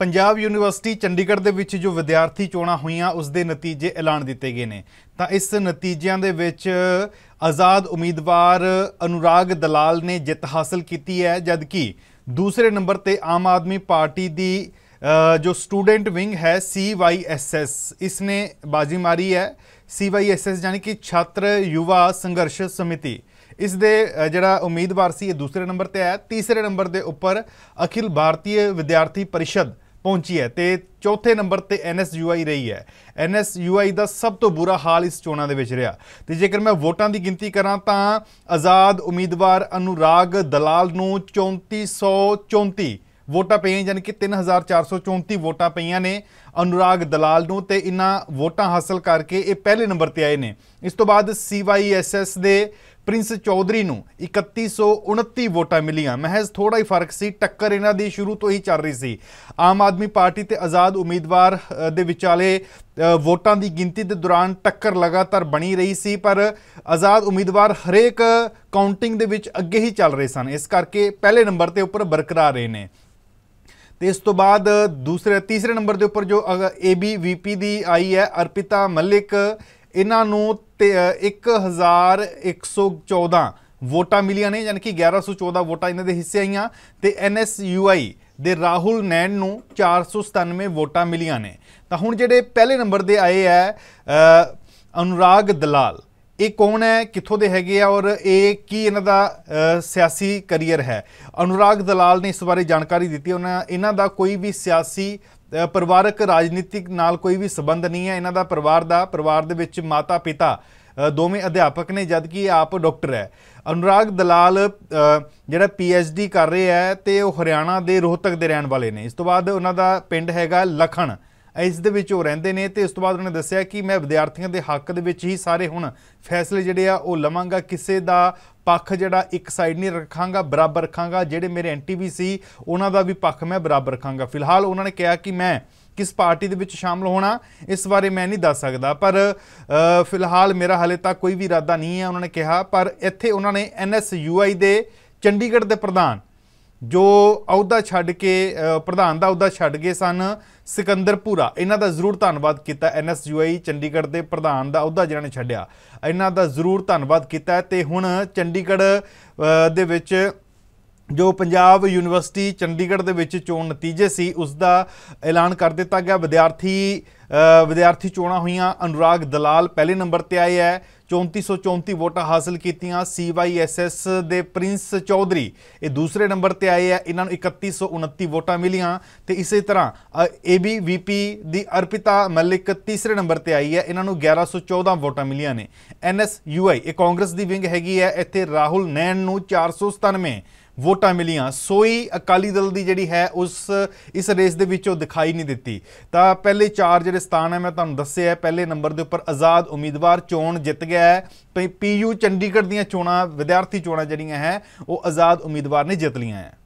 Punjab university Chandigarh ਦੇ ਵਿੱਚ ਜੋ ਵਿਦਿਆਰਥੀ ਚੋਣਾਂ ਹੋਈਆਂ ਉਸ ਦੇ ਨਤੀਜੇ ਐਲਾਨ ਦਿੱਤੇ ਗਏ ਨੇ ਤਾਂ ਇਸ ਨਤੀਜਿਆਂ ਦੇ ਵਿੱਚ ਆਜ਼ਾਦ ਉਮੀਦਵਾਰ ਅਨੁਰਾਗ ਦਲਾਲ ਨੇ ਜਿੱਤ ਹਾਸਲ ਕੀਤੀ ਹੈ ਜਦਕਿ ਦੂਸਰੇ ਨੰਬਰ ਤੇ ਆਮ ਆਦਮੀ ਪਾਰਟੀ ਦੀ ਜੋ ਸਟੂਡੈਂਟ ਵਿੰਗ ਹੈ CYSS ਇਸ ਨੇ ਬਾਜੀ ਮਾਰੀ ਹੈ CYSS ਯਾਨੀ ਕਿ ਛਾਤਰ ਯੁਵਾ ਸੰਘਰਸ਼ ਸਮਿਤੀ ਇਸ ਦੇ ਜਿਹੜਾ ਉਮੀਦਵਾਰ ਸੀ ਇਹ ਦੂਸਰੇ ਨੰਬਰ ਤੇ ਆਇਆ ਤੀਸਰੇ ਨੰਬਰ ਦੇ ਉੱਪਰ ਅਖਿਲ ਭਾਰਤੀ ਵਿਦਿਆਰਥੀ ਪਰਿਸ਼ਦ ਪਹੁੰਚੀ ਹੈ ਤੇ ਚੌਥੇ ਨੰਬਰ ਤੇ ਐਨਐਸਯੂਆਈ ਰਹੀ ਹੈ ਐਨਐਸਯੂਆਈ ਦਾ ਸਭ ਤੋਂ ਬੁਰਾ ਹਾਲ ਇਸ ਚੋਣਾਂ ਦੇ ਵਿੱਚ ਰਿਹਾ ਤੇ ਜੇਕਰ ਮੈਂ ਵੋਟਾਂ ਦੀ ਗਿਣਤੀ ਕਰਾਂ ਤਾਂ ਆਜ਼ਾਦ ਉਮੀਦਵਾਰ ਅਨੁਰਾਗ ਦਲਾਲ ਨੂੰ 3434 ਵੋਟਾਂ ਪਈਆਂ ਯਾਨੀ ਕਿ 3434 ਵੋਟਾਂ ਪਈਆਂ ਨੇ ਅਨੁਰਾਗ ਦਲਾਲ ਨੂੰ ਤੇ ਇਹਨਾਂ ਵੋਟਾਂ ਹਾਸਲ ਕਰਕੇ ਇਹ ਪਹਿਲੇ ਨੰਬਰ ਤੇ ਆਏ ਨੇ ਇਸ ਤੋਂ ਬਾਅਦ ਸੀਵਾਈਐਸਐਸ ਦੇ ਪ੍ਰਿੰਸ ਚੌਧਰੀ ਨੂੰ 3129 ਵੋਟਾਂ ਮਿਲੀਆਂ ਮਹਿਜ਼ ਥੋੜਾ ਹੀ ਫਰਕ ਸੀ ਟੱਕਰ ਇਹਨਾਂ ਦੀ ਸ਼ੁਰੂ ਤੋਂ ਹੀ ਚੱਲ ਰਹੀ ਸੀ ਆਮ ਆਦਮੀ ਪਾਰਟੀ ਤੇ ਆਜ਼ਾਦ ਉਮੀਦਵਾਰ ਦੇ ਵਿਚਾਲੇ ਵੋਟਾਂ ਦੀ ਗਿਣਤੀ ਦੇ ਦੌਰਾਨ ਟੱਕਰ ਲਗਾਤਾਰ ਬਣੀ ਰਹੀ ਸੀ ਪਰ ਆਜ਼ਾਦ ਉਮੀਦਵਾਰ ਹਰੇਕ ਕਾਊਂਟਿੰਗ ਦੇ ਵਿੱਚ ਅੱਗੇ ਹੀ ਚੱਲ ਰਹੇ ਸਨ ਇਸ ਕਰਕੇ ਪਹਿਲੇ ਨੰਬਰ ਤੇ ਉੱਪਰ ਬਰਕਰਾਰ ਰਹੇ ਨੇ ਤੇ ਇਸ ਤੋਂ ਬਾਅਦ ਦੂਸਰੇ ਤੀਸਰੇ ਨੰਬਰ ਦੇ ਉੱਪਰ ਜੋ ਏਬੀਵੀਪੀ ਦੀ ਆਈ ਹੈ ਅਰਪਿਤਾ ਮਲਿਕ ਇਹਨਾਂ ਨੂੰ 1114 ਵੋਟਾਂ ਮਿਲੀਆਂ ਨੇ ਯਾਨੀ ਕਿ 1114 ਵੋਟਾਂ ਇਹਨਾਂ ਦੇ ਹਿੱਸੇ ਆਈਆਂ ਤੇ ਐਨਐਸਯੂਆਈ ਦੇ ਰਾਹੁਲ ਨੈਣ ਨੂੰ 497 ਵੋਟਾਂ ਮਿਲੀਆਂ ਨੇ ਤਾਂ ਹੁਣ ਜਿਹੜੇ ਪਹਿਲੇ ਨੰਬਰ ਦੇ ਆਏ ਹੈ ਅਨੁਰਾਗ ਦਲਾਲ ਇਹ ਕੌਣ ਹੈ ਕਿੱਥੋਂ ਦੇ ਹੈਗੇ ਆ ਔਰ ਇਹ ਕੀ ਇਹਨਾਂ ਦਾ ਸਿਆਸੀ ਕੈਰੀਅਰ ਹੈ ਅਨੁਰਾਗ ਦਲਾਲ ਨੇ ਇਸ ਬਾਰੇ ਜਾਣਕਾਰੀ ਦਿੱਤੀ ਉਹਨਾਂ ਇਹਨਾਂ ਦਾ ਕੋਈ ਵੀ ਸਿਆਸੀ ਪਰਿਵਾਰਕ ਰਾਜਨੀਤਿਕ ਨਾਲ ਕੋਈ ਵੀ ਸਬੰਧ ਨਹੀਂ ਹੈ ਇਹਨਾਂ ਦਾ ਪਰਿਵਾਰ ਦਾ ਪਰਿਵਾਰ ਦੇ ਵਿੱਚ ਮਾਤਾ ਪਿਤਾ ਦੋਵੇਂ ਅਧਿਆਪਕ ਨੇ ਜਦਕਿ ਆਪ ਡਾਕਟਰ ਹੈ ਅਨੁਰਾਗ ਦਲਾਲ ਜਿਹੜਾ ਪੀਐਚਡੀ ਕਰ ਰਿਹਾ ਹੈ ਤੇ ਉਹ ਹਰਿਆਣਾ ਦੇ ਰੋਹਤਕ ਦੇ ਰਹਿਣ ਵਾਲੇ ਨੇ ਇਸ ਤੋਂ ਬਾਅਦ ਉਹਨਾਂ ਦਾ ਪਿੰਡ ਹੈਗਾ ਲਖਣ ਇਸ ਦੇ ਵਿੱਚ ਉਹ ਰਹਿੰਦੇ ਨੇ ਤੇ ਉਸ ਤੋਂ ਬਾਅਦ ਉਹਨੇ ਦੱਸਿਆ ਕਿ ਮੈਂ ਵਿਦਿਆਰਥੀਆਂ ਦੇ ਹੱਕ ਦੇ ਵਿੱਚ ਹੀ ਸਾਰੇ ਹੁਣ ਫੈਸਲੇ ਜਿਹੜੇ ਆ ਉਹ ਲਵਾਂਗਾ ਕਿਸੇ ਦਾ ਪੱਖ ਜਿਹੜਾ ਇੱਕ ਸਾਈਡ ਨਹੀਂ ਰੱਖਾਂਗਾ ਬਰਾਬਰ ਰੱਖਾਂਗਾ ਜਿਹੜੇ ਮੇਰੇ ਐਨਟੀਵੀ ਸੀ ਉਹਨਾਂ ਦਾ ਵੀ ਪੱਖ ਮੈਂ ਬਰਾਬਰ ਰੱਖਾਂਗਾ ਫਿਲਹਾਲ ਉਹਨਾਂ ਨੇ ਕਿਹਾ ਕਿ ਮੈਂ ਕਿਸ ਪਾਰਟੀ ਦੇ ਵਿੱਚ ਸ਼ਾਮਲ ਹੋਣਾ ਇਸ ਬਾਰੇ ਮੈਂ ਨਹੀਂ ਦੱਸ ਸਕਦਾ ਪਰ ਫਿਲਹਾਲ ਮੇਰਾ ਹਲੇ ਤੱਕ ਕੋਈ ਵੀ ਇਰਾਦਾ ਨਹੀਂ ਹੈ ਉਹਨਾਂ ਨੇ ਕਿਹਾ ਪਰ ਇੱਥੇ ਉਹਨਾਂ ਨੇ ਐਨਐਸਯੂਆਈ ਦੇ ਚੰਡੀਗੜ੍ਹ ਦੇ ਪ੍ਰਧਾਨ ਜੋ ਅਹੁਦਾ ਛੱਡ ਕੇ ਪ੍ਰਧਾਨ ਦਾ ਅਹੁਦਾ ਛੱਡ ਗਏ ਸਨ ਸਿਕੰਦਰ ਪੂਰਾ ਇਹਨਾਂ ਦਾ ਜ਼ਰੂਰ ਧੰਨਵਾਦ ਕੀਤਾ ਐਨਐਸਯੂਆਈ ਚੰਡੀਗੜ੍ਹ ਦੇ ਪ੍ਰਧਾਨ ਦਾ ਅਹੁਦਾ ਜਿਹਨਾਂ ਨੇ ਛੱਡਿਆ ਇਹਨਾਂ ਦਾ ਜ਼ਰੂਰ ਧੰਨਵਾਦ ਕੀਤਾ ਤੇ ਹੁਣ ਚੰਡੀਗੜ੍ਹ ਦੇ ਵਿੱਚ ਜੋ ਪੰਜਾਬ ਯੂਨੀਵਰਸਿਟੀ ਚੰਡੀਗੜ੍ਹ ਦੇ ਵਿੱਚ ਚੋਣ ਨਤੀਜੇ ਸੀ ਉਸ ਦਾ ਐਲਾਨ ਕਰ ਦਿੱਤਾ ਗਿਆ ਵਿਦਿਆਰਥੀ ਵਿਦਿਆਰਥੀ ਚੋਣਾਂ ਹੋਈਆਂ ਅਨੁਰਾਗ ਦਲਾਲ ਪਹਿਲੇ ਨੰਬਰ ਤੇ ਆਏ ਹੈ 3434 ਵੋਟਾਂ ਹਾਸਲ ਕੀਤੀਆਂ ਸੀਵਾਈਐਸਐਸ ਦੇ ਪ੍ਰਿੰਸ ਚੌਧਰੀ ਇਹ ਦੂਸਰੇ ਨੰਬਰ ਤੇ ਆਏ ਆ ਇਹਨਾਂ ਨੂੰ 3129 ਵੋਟਾਂ ਮਿਲੀਆਂ ਤੇ ਇਸੇ ਤਰ੍ਹਾਂ ਏਬੀਵੀਪੀ ਦੀ ਅਰਪਿਤਾ ਮਲਿਕ ਤੀਸਰੇ ਨੰਬਰ ਤੇ ਆਈ ਹੈ ਇਹਨਾਂ ਨੂੰ 1114 ਵੋਟਾਂ ਮਿਲੀਆਂ ਨੇ ਐਨਐਸਯੂਆਈ ਇਹ ਕਾਂਗਰਸ ਦੀ ਵਿੰਗ ਹੈਗੀ ਹੈ ਇੱਥੇ ਰਾਹੁਲ ਨੈਣ ਨੂੰ 497 ਵੋਟਾਂ ਮਿਲੀਆਂ ਸੋਈ ਅਕਾਲੀ ਦਲ ਦੀ ਜਿਹੜੀ ਹੈ ਉਸ ਇਸ ਰੇਸ ਦੇ ਵਿੱਚੋਂ ਦਿਖਾਈ ਨਹੀਂ ਦਿੱਤੀ ਤਾਂ ਪਹਿਲੇ ਚਾਰ ਜਿਹੜੇ ਸਥਾਨ ਹੈ ਮੈਂ ਤੁਹਾਨੂੰ ਦੱਸਿਆ ਪਹਿਲੇ ਨੰਬਰ ਦੇ ਉੱਪਰ ਆਜ਼ਾਦ ਉਮੀਦਵਾਰ ਚੋਣ ਜਿੱਤ ਗਿਆ ਹੈ ਪੀਯੂ ਚੰਡੀਗੜ੍ਹ ਦੀਆਂ ਚੋਣਾਂ ਵਿਦਿਆਰਥੀ ਚੋਣਾਂ ਜਿਹੜੀਆਂ ਹੈ ਉਹ ਆਜ਼ਾਦ ਉਮੀਦਵਾਰ ਨੇ ਜਿੱਤ ਲੀਆਂ ਹੈ